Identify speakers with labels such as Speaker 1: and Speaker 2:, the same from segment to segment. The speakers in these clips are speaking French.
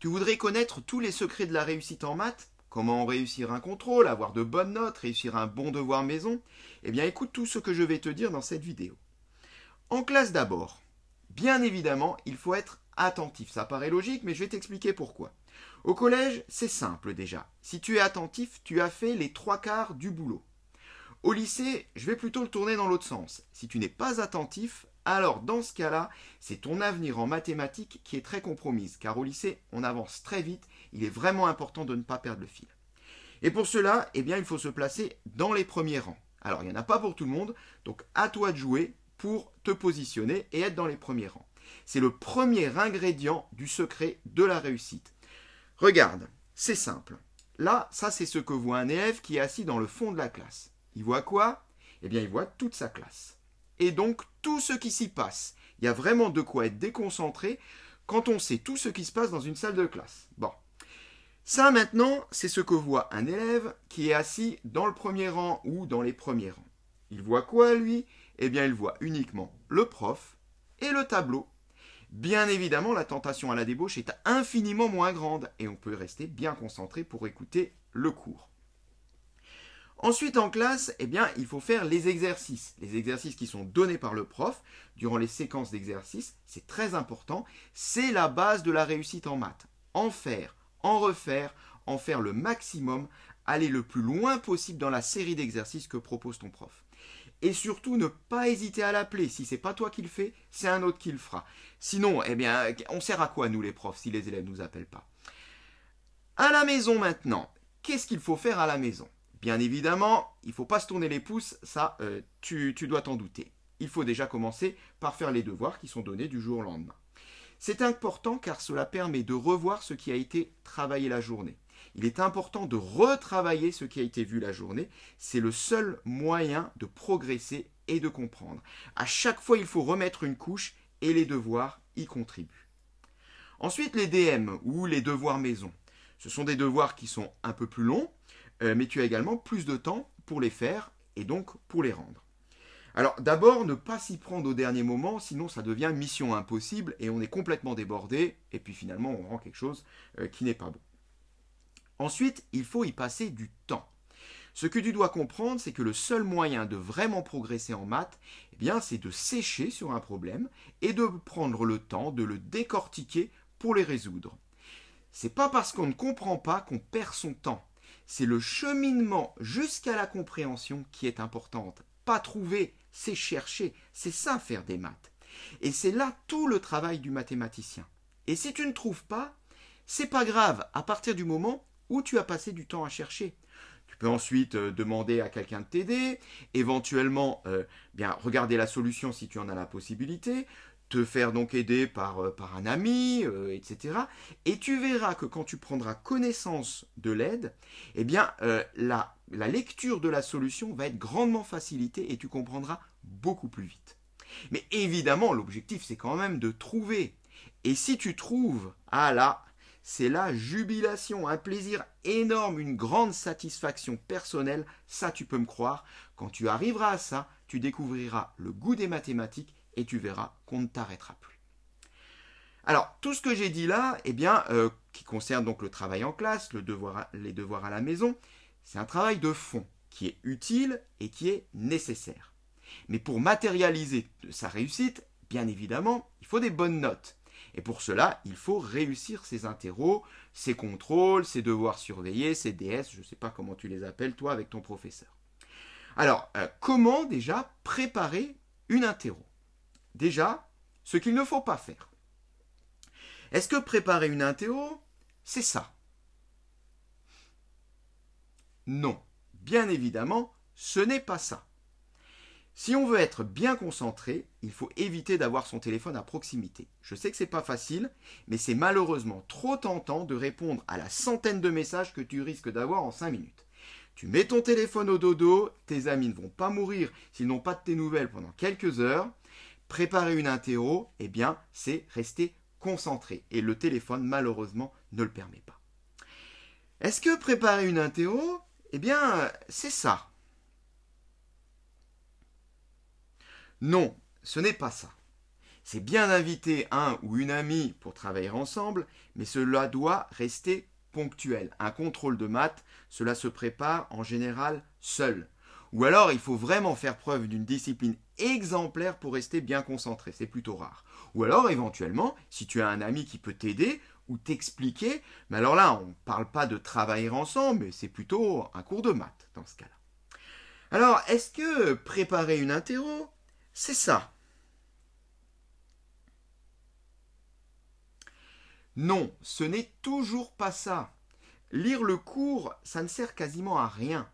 Speaker 1: Tu voudrais connaître tous les secrets de la réussite en maths Comment réussir un contrôle, avoir de bonnes notes, réussir un bon devoir maison Eh bien écoute tout ce que je vais te dire dans cette vidéo. En classe d'abord, bien évidemment, il faut être attentif. Ça paraît logique, mais je vais t'expliquer pourquoi. Au collège, c'est simple déjà. Si tu es attentif, tu as fait les trois quarts du boulot. Au lycée, je vais plutôt le tourner dans l'autre sens. Si tu n'es pas attentif, alors dans ce cas-là, c'est ton avenir en mathématiques qui est très compromise, car au lycée, on avance très vite, il est vraiment important de ne pas perdre le fil. Et pour cela, eh bien, il faut se placer dans les premiers rangs. Alors, il n'y en a pas pour tout le monde, donc à toi de jouer pour te positionner et être dans les premiers rangs. C'est le premier ingrédient du secret de la réussite. Regarde, c'est simple. Là, ça c'est ce que voit un élève qui est assis dans le fond de la classe. Il voit quoi Eh bien, il voit toute sa classe et donc tout ce qui s'y passe. Il y a vraiment de quoi être déconcentré quand on sait tout ce qui se passe dans une salle de classe. Bon. Ça maintenant, c'est ce que voit un élève qui est assis dans le premier rang ou dans les premiers rangs. Il voit quoi lui Eh bien, il voit uniquement le prof et le tableau. Bien évidemment, la tentation à la débauche est infiniment moins grande et on peut rester bien concentré pour écouter le cours. Ensuite, en classe, eh bien, il faut faire les exercices. Les exercices qui sont donnés par le prof durant les séquences d'exercices, c'est très important. C'est la base de la réussite en maths. En faire, en refaire, en faire le maximum, aller le plus loin possible dans la série d'exercices que propose ton prof. Et surtout, ne pas hésiter à l'appeler. Si n'est pas toi qui le fais, c'est un autre qui le fera. Sinon, eh bien, on sert à quoi, nous, les profs, si les élèves ne nous appellent pas? À la maison maintenant. Qu'est-ce qu'il faut faire à la maison? Bien évidemment, il ne faut pas se tourner les pouces, ça, euh, tu, tu dois t'en douter. Il faut déjà commencer par faire les devoirs qui sont donnés du jour au lendemain. C'est important car cela permet de revoir ce qui a été travaillé la journée. Il est important de retravailler ce qui a été vu la journée. C'est le seul moyen de progresser et de comprendre. À chaque fois, il faut remettre une couche et les devoirs y contribuent. Ensuite, les DM ou les devoirs maison. Ce sont des devoirs qui sont un peu plus longs, euh, mais tu as également plus de temps pour les faire et donc pour les rendre. Alors d'abord, ne pas s'y prendre au dernier moment, sinon ça devient mission impossible et on est complètement débordé, et puis finalement on rend quelque chose euh, qui n'est pas bon. Ensuite, il faut y passer du temps. Ce que tu dois comprendre, c'est que le seul moyen de vraiment progresser en maths, eh bien, c'est de sécher sur un problème et de prendre le temps de le décortiquer pour les résoudre. C'est pas parce qu'on ne comprend pas qu'on perd son temps c'est le cheminement jusqu'à la compréhension qui est importante. Pas trouver, c'est chercher, c'est ça faire des maths. Et c'est là tout le travail du mathématicien. Et si tu ne trouves pas, c'est pas grave à partir du moment où tu as passé du temps à chercher. Tu peux ensuite euh, demander à quelqu'un de t'aider, éventuellement euh, bien regarder la solution si tu en as la possibilité te faire donc aider par, euh, par un ami, euh, etc. Et tu verras que quand tu prendras connaissance de l'aide, eh bien, euh, la, la lecture de la solution va être grandement facilitée et tu comprendras beaucoup plus vite. Mais évidemment, l'objectif, c'est quand même de trouver. Et si tu trouves, ah là, c'est la jubilation, un plaisir énorme, une grande satisfaction personnelle, ça tu peux me croire. Quand tu arriveras à ça, tu découvriras le goût des mathématiques et tu verras qu'on ne t'arrêtera plus. Alors, tout ce que j'ai dit là, eh bien, euh, qui concerne donc le travail en classe, les devoirs à la maison, c'est un travail de fond qui est utile et qui est nécessaire. Mais pour matérialiser sa réussite, bien évidemment, il faut des bonnes notes. Et pour cela, il faut réussir ses interros, ses contrôles, ses devoirs surveillés, ses DS, je ne sais pas comment tu les appelles toi avec ton professeur. Alors, euh, comment déjà préparer une interro Déjà, ce qu'il ne faut pas faire. Est-ce que préparer une intéo, c'est ça Non, bien évidemment, ce n'est pas ça. Si on veut être bien concentré, il faut éviter d'avoir son téléphone à proximité. Je sais que ce n'est pas facile, mais c'est malheureusement trop tentant de répondre à la centaine de messages que tu risques d'avoir en 5 minutes. Tu mets ton téléphone au dodo, tes amis ne vont pas mourir s'ils n'ont pas de tes nouvelles pendant quelques heures, Préparer une interro, eh bien, c'est rester concentré. Et le téléphone, malheureusement, ne le permet pas. Est-ce que préparer une interro, eh bien, c'est ça Non, ce n'est pas ça. C'est bien d'inviter un ou une amie pour travailler ensemble, mais cela doit rester ponctuel. Un contrôle de maths, cela se prépare en général seul. Ou alors il faut vraiment faire preuve d'une discipline exemplaire pour rester bien concentré, c'est plutôt rare. Ou alors éventuellement, si tu as un ami qui peut t'aider ou t'expliquer, mais alors là on ne parle pas de travailler ensemble, mais c'est plutôt un cours de maths dans ce cas-là. Alors, est-ce que préparer une interro, c'est ça Non, ce n'est toujours pas ça. Lire le cours, ça ne sert quasiment à rien.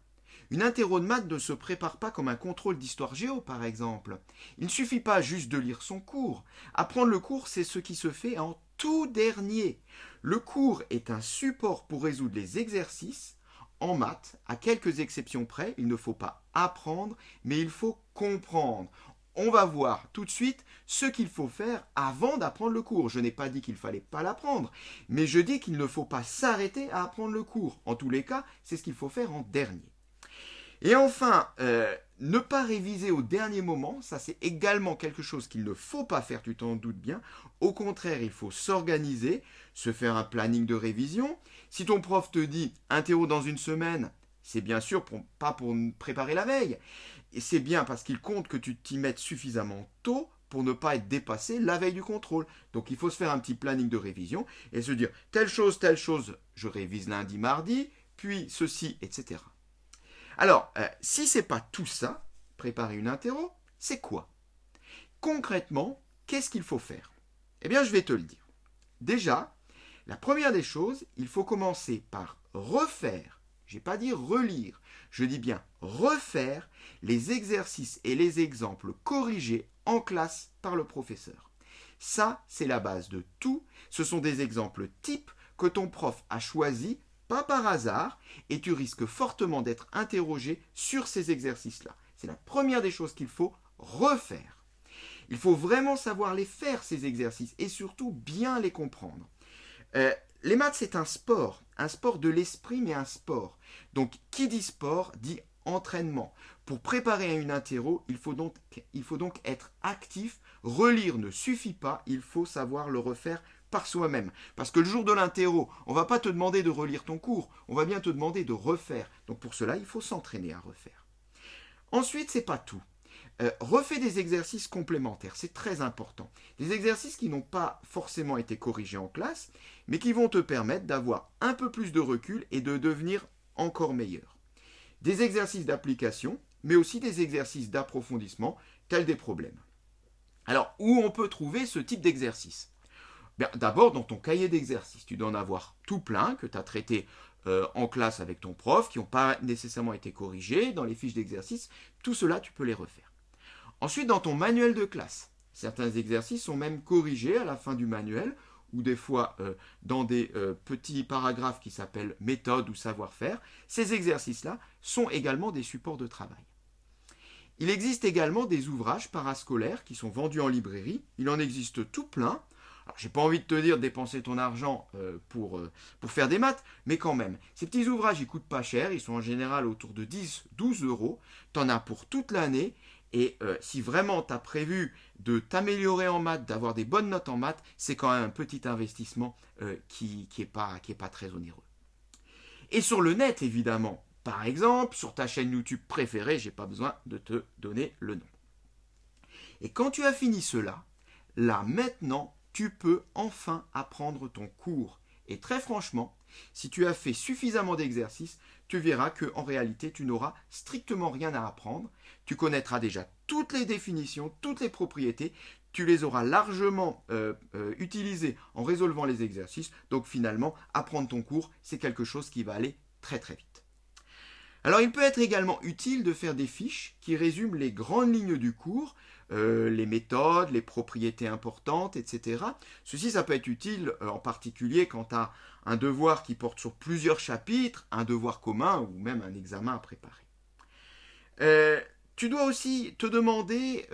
Speaker 1: Une interro de maths ne se prépare pas comme un contrôle d'histoire géo, par exemple. Il ne suffit pas juste de lire son cours. Apprendre le cours, c'est ce qui se fait en tout dernier. Le cours est un support pour résoudre les exercices. En maths, à quelques exceptions près, il ne faut pas apprendre, mais il faut comprendre. On va voir tout de suite ce qu'il faut faire avant d'apprendre le cours. Je n'ai pas dit qu'il fallait pas l'apprendre, mais je dis qu'il ne faut pas s'arrêter à apprendre le cours. En tous les cas, c'est ce qu'il faut faire en dernier. Et enfin, euh, ne pas réviser au dernier moment, ça c'est également quelque chose qu'il ne faut pas faire, tu t'en doutes bien. Au contraire, il faut s'organiser, se faire un planning de révision. Si ton prof te dit interro dans une semaine, c'est bien sûr pas pour préparer la veille. Et c'est bien parce qu'il compte que tu t'y mettes suffisamment tôt pour ne pas être dépassé la veille du contrôle. Donc il faut se faire un petit planning de révision et se dire telle chose, telle chose, je révise lundi, mardi, puis ceci, etc. Alors, si euh, si c'est pas tout ça, préparer une interro, c'est quoi Concrètement, qu'est-ce qu'il faut faire Eh bien, je vais te le dire. Déjà, la première des choses, il faut commencer par refaire, n'ai pas dit relire, je dis bien refaire les exercices et les exemples corrigés en classe par le professeur. Ça, c'est la base de tout. Ce sont des exemples types que ton prof a choisi par hasard et tu risques fortement d'être interrogé sur ces exercices-là. C'est la première des choses qu'il faut refaire. Il faut vraiment savoir les faire, ces exercices, et surtout bien les comprendre. Euh, les maths, c'est un sport, un sport de l'esprit, mais un sport. Donc, qui dit sport dit entraînement. Pour préparer à une interro, il faut, donc, il faut donc être actif. Relire ne suffit pas, il faut savoir le refaire par soi-même. Parce que le jour de l'interro, on va pas te demander de relire ton cours, on va bien te demander de refaire. Donc pour cela, il faut s'entraîner à refaire. Ensuite, c'est pas tout. Euh, refais des exercices complémentaires, c'est très important. Des exercices qui n'ont pas forcément été corrigés en classe, mais qui vont te permettre d'avoir un peu plus de recul et de devenir encore meilleur. Des exercices d'application, mais aussi des exercices d'approfondissement, tels des problèmes. Alors, où on peut trouver ce type d'exercice ben, d'abord, dans ton cahier d'exercice, tu dois en avoir tout plein que tu as traité euh, en classe avec ton prof, qui n'ont pas nécessairement été corrigés dans les fiches d'exercice. Tout cela, tu peux les refaire. Ensuite, dans ton manuel de classe, certains exercices sont même corrigés à la fin du manuel ou des fois euh, dans des euh, petits paragraphes qui s'appellent méthode ou savoir-faire, ces exercices-là sont également des supports de travail. Il existe également des ouvrages parascolaires qui sont vendus en librairie. Il en existe tout plein. Alors, j'ai pas envie de te dire dépenser ton argent euh, euh, pour, faire des maths, mais quand même. Ces petits ouvrages, ils coûtent pas cher, ils sont en général autour de 10, 12 euros. Tu en as pour toute l'année. Et euh, si vraiment tu as prévu de t'améliorer en maths, d'avoir des bonnes notes en maths, c'est quand même un petit investissement qui n'est pas, très onéreux. Et sur le net, évidemment, par exemple, sur ta chaîne YouTube préférée, n'ai pas besoin de te donner le nom. Et quand tu as fini cela, là maintenant, tu peux enfin apprendre ton cours. Et très franchement, si tu as fait suffisamment d'exercices, tu verras que en réalité, tu n'auras strictement rien à apprendre. Tu connaîtras déjà toutes les définitions, toutes les propriétés. Tu les auras largement euh, euh, utilisées en résolvant les exercices. Donc finalement, apprendre ton cours, c'est quelque chose qui va aller très très vite. Alors il peut être également utile de faire des fiches qui résument les grandes lignes du cours, euh, les méthodes, les propriétés importantes, etc. Ceci, ça peut être utile euh, en particulier quand tu as un devoir qui porte sur plusieurs chapitres, un devoir commun ou même un examen à préparer. Euh, tu dois aussi te demander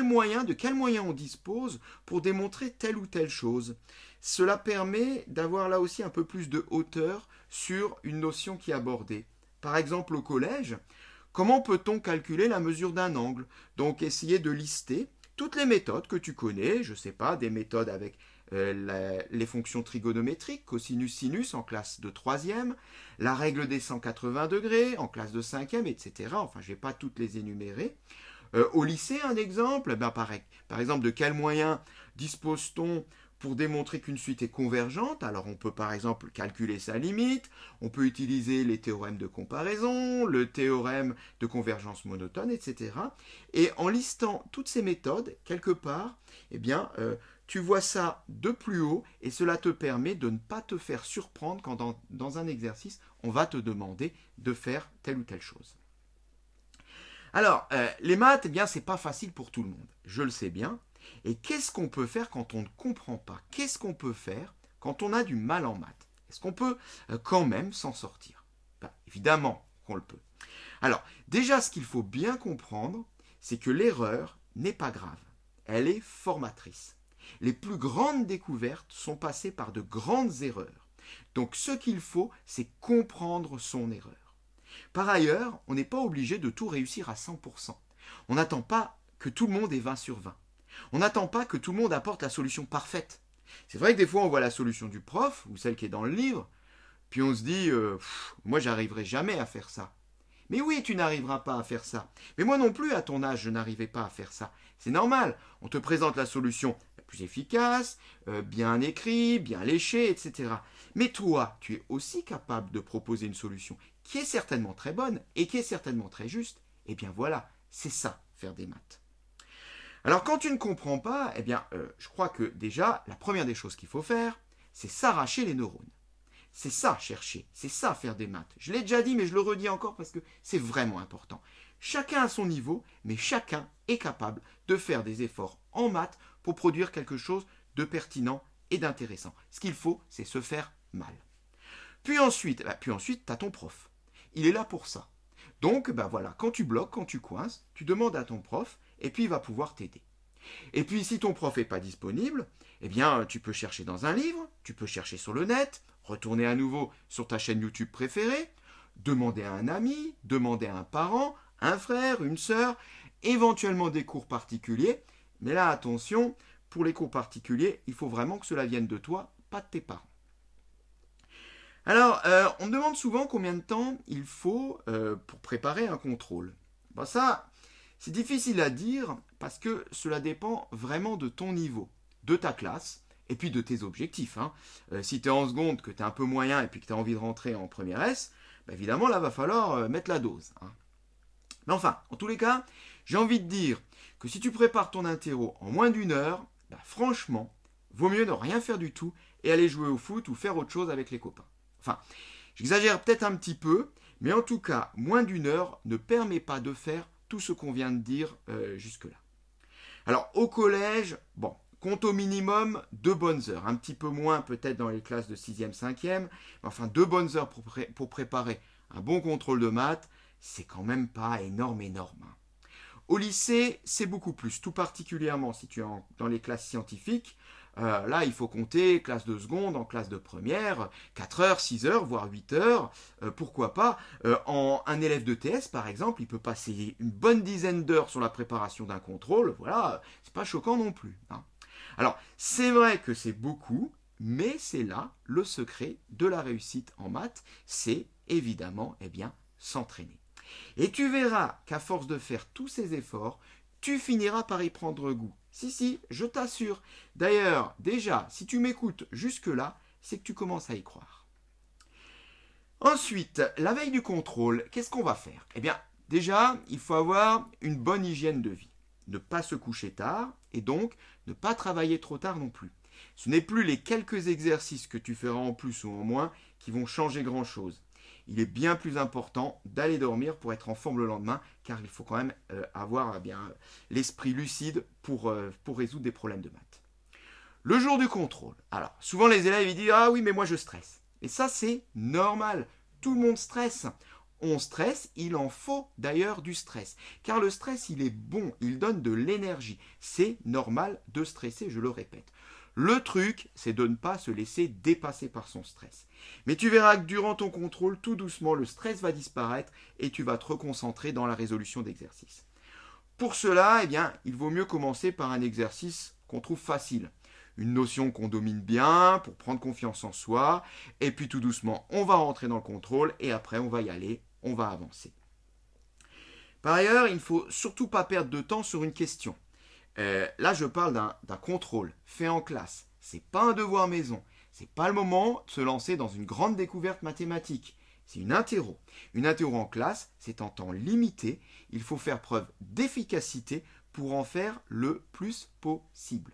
Speaker 1: moyen, de quels moyens on dispose pour démontrer telle ou telle chose. Cela permet d'avoir là aussi un peu plus de hauteur sur une notion qui est abordée. Par exemple au collège, comment peut-on calculer la mesure d'un angle Donc essayer de lister toutes les méthodes que tu connais, je ne sais pas, des méthodes avec euh, les fonctions trigonométriques, cosinus, sinus en classe de 3e, la règle des 180 degrés en classe de 5 etc. Enfin, je ne vais pas toutes les énumérer. Euh, au lycée, un exemple, eh ben, par, par exemple, de quels moyens dispose-t-on pour démontrer qu'une suite est convergente, alors on peut par exemple calculer sa limite, on peut utiliser les théorèmes de comparaison, le théorème de convergence monotone, etc. Et en listant toutes ces méthodes, quelque part, eh bien, euh, tu vois ça de plus haut et cela te permet de ne pas te faire surprendre quand dans, un exercice, on va te demander de faire telle ou telle chose. Alors, euh, les maths, eh bien, c'est pas facile pour tout le monde. Je le sais bien, et qu'est-ce qu'on peut faire quand on ne comprend pas Qu'est-ce qu'on peut faire quand on a du mal en maths Est-ce qu'on peut euh, quand même s'en sortir ben, Évidemment qu'on le peut. Alors, déjà, ce qu'il faut bien comprendre, c'est que l'erreur n'est pas grave. Elle est formatrice. Les plus grandes découvertes sont passées par de grandes erreurs. Donc ce qu'il faut, c'est comprendre son erreur. Par ailleurs, on n'est pas obligé de tout réussir à 100%. On n'attend pas que tout le monde ait 20 sur 20. On n'attend pas que tout le monde apporte la solution parfaite. C'est vrai que des fois, on voit la solution du prof ou celle qui est dans le livre, puis on se dit, euh, moi, j'arriverai jamais à faire ça. Mais oui, tu n'arriveras pas à faire ça. Mais moi non plus, à ton âge, je n'arrivais pas à faire ça. C'est normal. On te présente la solution la plus efficace, euh, bien écrite, bien léchée, etc. Mais toi, tu es aussi capable de proposer une solution qui est certainement très bonne et qui est certainement très juste. Eh bien voilà, c'est ça, faire des maths. Alors quand tu ne comprends pas, eh bien, euh, je crois que déjà, la première des choses qu'il faut faire, c'est s'arracher les neurones. C'est ça chercher, c'est ça faire des maths. Je l'ai déjà dit, mais je le redis encore parce que c'est vraiment important. Chacun a son niveau, mais chacun est capable de faire des efforts en maths pour produire quelque chose de pertinent et d'intéressant. Ce qu'il faut, c'est se faire mal. Puis ensuite, bah, puis ensuite, tu as ton prof. Il est là pour ça. Donc, bah voilà, quand tu bloques, quand tu coinces, tu demandes à ton prof, et puis il va pouvoir t'aider. Et puis si ton prof n'est pas disponible, eh bien tu peux chercher dans un livre, tu peux chercher sur le net, retourner à nouveau sur ta chaîne YouTube préférée, demander à un ami, demander à un parent, un frère, une sœur, éventuellement des cours particuliers. Mais là attention, pour les cours particuliers, il faut vraiment que cela vienne de toi, pas de tes parents. Alors, euh, on me demande souvent combien de temps il faut euh, pour préparer un contrôle. Bah, ça, c'est difficile à dire parce que cela dépend vraiment de ton niveau, de ta classe et puis de tes objectifs. Hein. Euh, si tu es en seconde, que tu es un peu moyen et puis que tu as envie de rentrer en première S, bah, évidemment là va falloir euh, mettre la dose. Hein. Mais enfin, en tous les cas, j'ai envie de dire que si tu prépares ton interro en moins d'une heure, bah, franchement, vaut mieux ne rien faire du tout et aller jouer au foot ou faire autre chose avec les copains. Enfin, j'exagère peut-être un petit peu, mais en tout cas, moins d'une heure ne permet pas de faire tout ce qu'on vient de dire euh, jusque-là. Alors au collège, bon, compte au minimum deux bonnes heures, un petit peu moins peut-être dans les classes de 6e, 5e, mais enfin deux bonnes heures pour, préparer un bon contrôle de maths, c'est quand même pas énorme, énorme. Hein. Au lycée, c'est beaucoup plus, tout particulièrement si tu es dans les classes scientifiques, euh, là, il faut compter classe de seconde, en classe de première, 4 heures, 6 heures, voire 8 heures, euh, pourquoi pas. Euh, en, un élève de TS, par exemple, il peut passer une bonne dizaine d'heures sur la préparation d'un contrôle, voilà, c'est pas choquant non plus. Hein. Alors, c'est vrai que c'est beaucoup, mais c'est là le secret de la réussite en maths, c'est évidemment, eh bien, s'entraîner. Et tu verras qu'à force de faire tous ces efforts, tu finiras par y prendre goût. Si, si, je t'assure. D'ailleurs, déjà, si tu m'écoutes jusque-là, c'est que tu commences à y croire. Ensuite, la veille du contrôle, qu'est-ce qu'on va faire Eh bien, déjà, il faut avoir une bonne hygiène de vie. Ne pas se coucher tard et donc ne pas travailler trop tard non plus. Ce n'est plus les quelques exercices que tu feras en plus ou en moins qui vont changer grand-chose il est bien plus important d'aller dormir pour être en forme le lendemain, car il faut quand même euh, avoir eh bien l'esprit lucide pour, euh, pour résoudre des problèmes de maths. Le jour du contrôle. Alors, souvent les élèves ils disent Ah oui, mais moi je stresse. Et ça, c'est normal. Tout le monde stresse. On stresse, il en faut d'ailleurs du stress. Car le stress, il est bon, il donne de l'énergie. C'est normal de stresser, je le répète. Le truc, c'est de ne pas se laisser dépasser par son stress. Mais tu verras que durant ton contrôle, tout doucement, le stress va disparaître et tu vas te reconcentrer dans la résolution d'exercice. Pour cela, eh bien, il vaut mieux commencer par un exercice qu'on trouve facile. Une notion qu'on domine bien pour prendre confiance en soi. Et puis tout doucement, on va rentrer dans le contrôle et après, on va y aller, on va avancer. Par ailleurs, il ne faut surtout pas perdre de temps sur une question. Euh, là, je parle d'un contrôle fait en classe. C'est pas un devoir maison. C'est pas le moment de se lancer dans une grande découverte mathématique. C'est une interro. Une interro en classe, c'est en temps limité. Il faut faire preuve d'efficacité pour en faire le plus possible.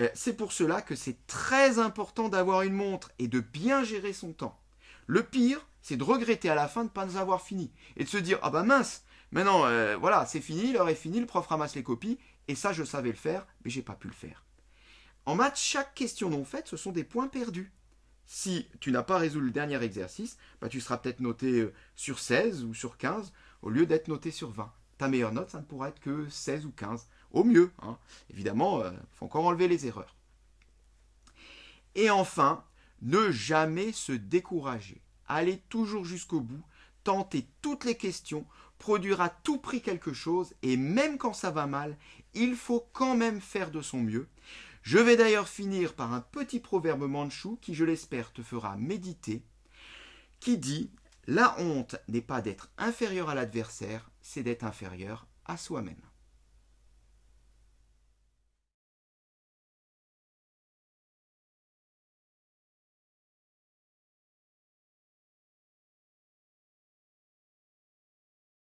Speaker 1: Euh, c'est pour cela que c'est très important d'avoir une montre et de bien gérer son temps. Le pire, c'est de regretter à la fin de ne pas avoir fini et de se dire ah ben mince, maintenant euh, voilà c'est fini, l'heure est finie, le prof ramasse les copies et ça, je savais le faire, mais j'ai pas pu le faire. En maths, chaque question non faite, ce sont des points perdus. Si tu n'as pas résolu le dernier exercice, bah, tu seras peut-être noté euh, sur 16 ou sur 15 au lieu d'être noté sur 20. Ta meilleure note, ça ne pourra être que 16 ou 15, au mieux. Hein. Évidemment, il euh, faut encore enlever les erreurs. Et enfin, ne jamais se décourager. Allez toujours jusqu'au bout, tentez toutes les questions produire à tout prix quelque chose, et même quand ça va mal, il faut quand même faire de son mieux. Je vais d'ailleurs finir par un petit proverbe mandchou qui, je l'espère, te fera méditer, qui dit La honte n'est pas d'être inférieur à l'adversaire, c'est d'être inférieur à soi-même.